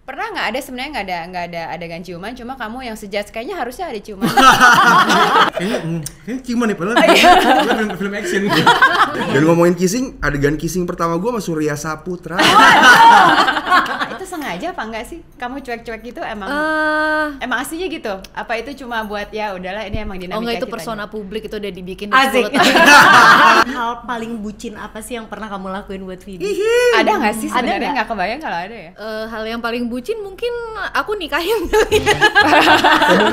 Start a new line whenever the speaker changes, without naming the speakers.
pernah nggak ada sebenarnya nggak ada nggak ada adegan ciuman cuma kamu yang sejat kayaknya harusnya ada ciuman
hmm, kayaknya ciuman nih padahal oh,
iya.
film,
film action
dan ngomongin kissing adegan kissing pertama gue sama Surya Saputra
itu sengaja apa enggak sih kamu cuek-cuek gitu emang uh, emang aslinya gitu apa itu cuma buat ya udahlah ini emang oh, dinamika oh enggak itu persona publik itu udah dibikin asik
hal paling
bucin apa sih yang pernah kamu lakuin buat Vidi? Ada nggak sih sebenarnya nggak
kebayang kalau ada
ya? Uh, hal
yang paling bucin mungkin aku nikahin